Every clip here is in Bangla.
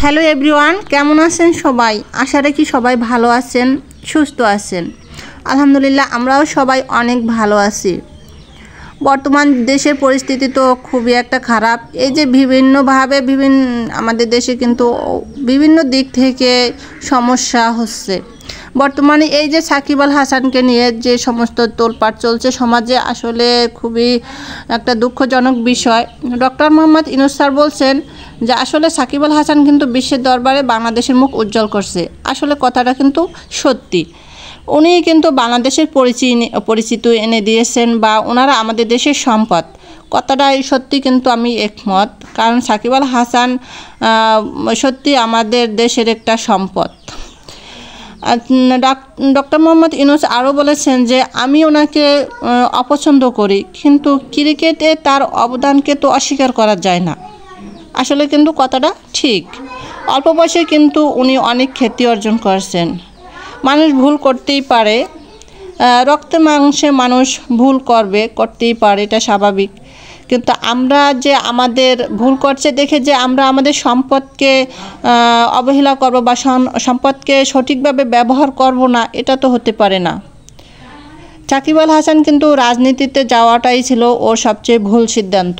হ্যালো এভরিওয়ান কেমন আছেন সবাই আশা রাখি সবাই ভালো আছেন সুস্থ আছেন আলহামদুলিল্লাহ আমরাও সবাই অনেক ভালো আছি বর্তমান দেশের পরিস্থিতি তো খুবই একটা খারাপ এই যে বিভিন্নভাবে বিভিন্ন আমাদের দেশে কিন্তু বিভিন্ন দিক থেকে সমস্যা হচ্ছে বর্তমানে এই যে সাকিব আল হাসানকে নিয়ে যে সমস্ত তোলপাট চলছে সমাজে আসলে খুবই একটা দুঃখজনক বিষয় ডক্টর মোহাম্মদ ইনুস স্যার বলছেন যে আসলে সাকিব আল হাসান কিন্তু বিশ্বের দরবারে বাংলাদেশের মুখ উজ্জ্বল করছে আসলে কথাটা কিন্তু সত্যি উনি কিন্তু বাংলাদেশের পরিচয় পরিচিত এনে দিয়েছেন বা ওনারা আমাদের দেশের সম্পদ কথাটাই সত্যি কিন্তু আমি একমত কারণ সাকিব আল হাসান সত্যি আমাদের দেশের একটা সম্পদ ডক্টর মোহাম্মদ ইনুস আরও বলেছেন যে আমি ওনাকে অপছন্দ করি কিন্তু ক্রিকেটে তার অবদানকে তো অস্বীকার করা যায় না আসলে কিন্তু কথাটা ঠিক অল্প বয়সে কিন্তু উনি অনেক খ্যাতি অর্জন করেছেন মানুষ ভুল করতেই পারে রক্ত মাংসে মানুষ ভুল করবে করতেই পারে এটা স্বাভাবিক কিন্তু আমরা যে আমাদের ভুল করছে দেখে যে আমরা আমাদের সম্পদকে অবহেলা করব বা সম্পদকে সঠিকভাবে ব্যবহার করব না এটা তো হতে পারে না সাকিব আল হাসান কিন্তু রাজনীতিতে যাওয়াটাই ছিল ওর সবচেয়ে ভুল সিদ্ধান্ত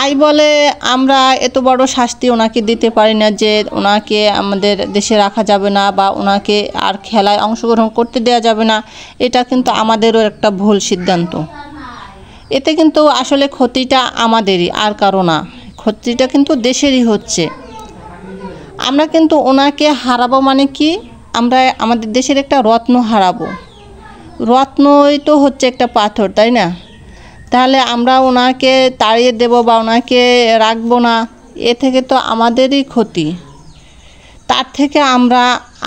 তাই বলে আমরা এত বড় শাস্তি ওনাকে দিতে পারি না যে ওনাকে আমাদের দেশে রাখা যাবে না বা ওনাকে আর খেলায় অংশগ্রহণ করতে দেওয়া যাবে না এটা কিন্তু আমাদেরও একটা ভুল সিদ্ধান্ত এতে কিন্তু আসলে ক্ষতিটা আমাদেরই আর কারো না ক্ষতিটা কিন্তু দেশেরই হচ্ছে আমরা কিন্তু ওনাকে হারাবো মানে কি আমরা আমাদের দেশের একটা রত্ন হারাবো রত্নই তো হচ্ছে একটা পাথর তাই না তাহলে আমরা ওনাকে তাড়িয়ে দেব বা ওনাকে রাখবো না এ থেকে তো আমাদেরই ক্ষতি তার থেকে আমরা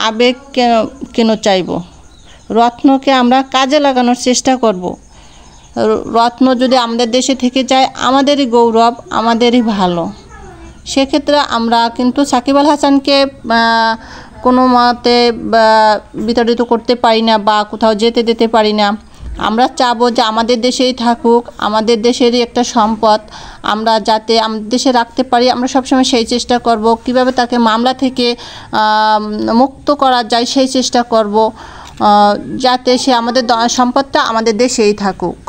আবেগ কেন কেন চাইব রত্নকে আমরা কাজে লাগানোর চেষ্টা করব রত্ন যদি আমাদের দেশে থেকে যায় আমাদেরই গৌরব আমাদেরই ভালো সেক্ষেত্রে আমরা কিন্তু সাকিব আল হাসানকে কোনো মতে বিতাড়িত করতে পারি না বা কোথাও যেতে দিতে পারি না আমরা চাবো যে আমাদের দেশেই থাকুক আমাদের দেশেরই একটা সম্পদ আমরা যাতে আমাদের দেশে রাখতে পারি আমরা সবসময় সেই চেষ্টা করব কিভাবে তাকে মামলা থেকে মুক্ত করা যায় সেই চেষ্টা করব যাতে সে আমাদের সম্পদটা আমাদের দেশেই থাকুক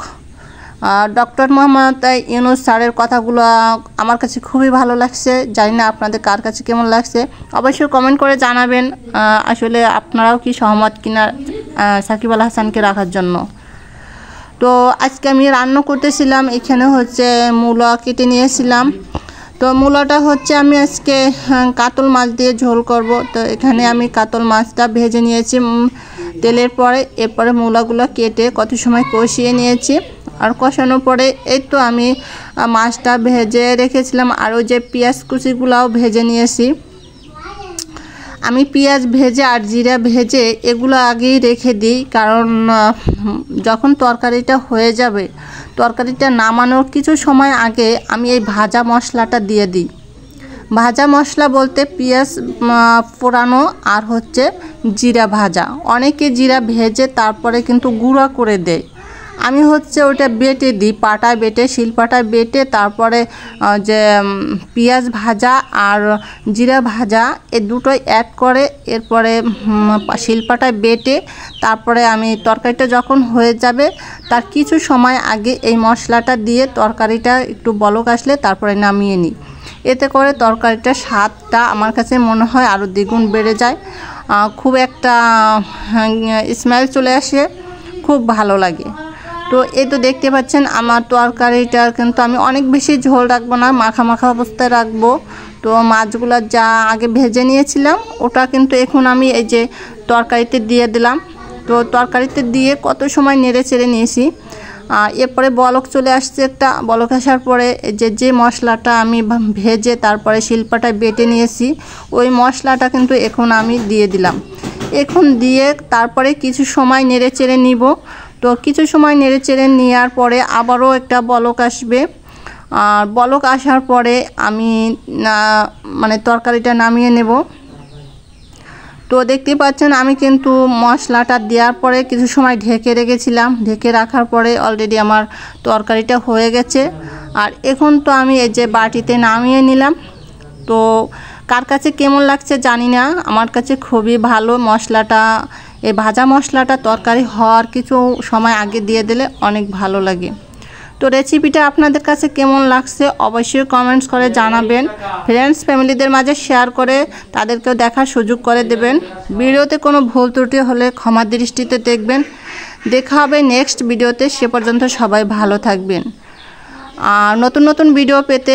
ডক্টর মোহাম্মদ ইউনুস স্যারের কথাগুলো আমার কাছে খুবই ভালো লাগছে জানি না আপনাদের কার কাছে কেমন লাগছে অবশ্যই কমেন্ট করে জানাবেন আসলে আপনারাও কি সহমত কিনা সাকিব আল হাসানকে রাখার জন্য তো আজকে আমি রান্না করতেছিলাম এখানে হচ্ছে মূলা কেটে নিয়েছিলাম তো মূলাটা হচ্ছে আমি আজকে হ্যাঁ, কাতল মাছ দিয়ে ঝোল করব তো এখানে আমি কাতল মাছটা ভেজে নিয়েছি তেলের পরে এরপরে মূলাগুলো কেটে কত সময় কষিয়ে নিয়েছি আর কষানোর পরে এই তো আমি মাছটা ভেজে রেখেছিলাম আর ওই যে পেঁয়াজ কুচিগুলাও ভেজে নিয়েছি আমি পেঁয়াজ ভেজে আর জিরা ভেজে এগুলো আগেই রেখে দিই কারণ যখন তরকারিটা হয়ে যাবে তরকারিটা নামানোর কিছু সময় আগে আমি এই ভাজা মশলাটা দিয়ে দিই ভাজা মশলা বলতে পেঁয়াজ পোড়ানো আর হচ্ছে জিরা ভাজা অনেকে জিরা ভেজে তারপরে কিন্তু গুঁড়া করে দেয় আমি হচ্ছে ওটা বেটে দিই পাটা বেটে শিলপাটায় বেটে তারপরে যে পেঁয়াজ ভাজা আর জিরা ভাজা এ দুটোই অ্যাড করে এরপরে শিলপাটায় বেটে তারপরে আমি তরকারিটা যখন হয়ে যাবে তার কিছু সময় আগে এই মশলাটা দিয়ে তরকারিটা একটু বলক আসলে তারপরে নামিয়ে নিই এতে করে তরকারিটা স্বাদটা আমার কাছে মনে হয় আরও দ্বিগুণ বেড়ে যায় খুব একটা স্মেল হ্যাঁ, চলে আসে খুব ভালো লাগে তো এই তো দেখতে পাচ্ছেন আমার তরকারিটা কিন্তু আমি অনেক বেশি ঝোল রাখবো না মাখা মাখা অবস্থায় রাখবো তো মাছগুলো যা আগে ভেজে নিয়েছিলাম ওটা কিন্তু এখন আমি এই যে তরকারিতে দিয়ে দিলাম তো তরকারিতে দিয়ে কত সময় নেড়ে চেড়ে নিয়েছি এরপরে বলক চলে আসছে একটা বলক আসার পরে যে যে মশলাটা আমি ভেজে তারপরে শিল্পাটায় বেটে নিয়েছি ওই মশলাটা কিন্তু এখন আমি দিয়ে দিলাম এখন দিয়ে তারপরে কিছু সময় নেড়ে চেড়ে নিব তো কিছু সময় নেড়ে চেড়ে নেওয়ার পরে আবারও একটা বলক আসবে আর বলক আসার পরে আমি মানে তরকারিটা নামিয়ে নেব তো দেখতে পাচ্ছেন আমি কিন্তু মশলাটা দেওয়ার পরে কিছু সময় ঢেকে রেখেছিলাম ঢেকে রাখার পরে অলরেডি আমার তরকারিটা হয়ে গেছে আর এখন তো আমি এই যে বাটিতে নামিয়ে নিলাম তো কার কাছে কেমন লাগছে জানি না আমার কাছে খুবই ভালো মশলাটা এই ভাজা মশলাটা তরকারি হওয়ার কিছু সময় আগে দিয়ে দিলে অনেক ভালো লাগে তো রেসিপিটা আপনাদের কাছে কেমন লাগছে অবশ্যই কমেন্টস করে জানাবেন ফ্রেন্ডস ফ্যামিলিদের মাঝে শেয়ার করে তাদেরকেও দেখার সুযোগ করে দেবেন ভিডিওতে কোনো ভুল ত্রুটি হলে ক্ষমা দৃষ্টিতে দেখবেন দেখা হবে নেক্সট ভিডিওতে সে পর্যন্ত সবাই ভালো থাকবেন আর নতুন নতুন ভিডিও পেতে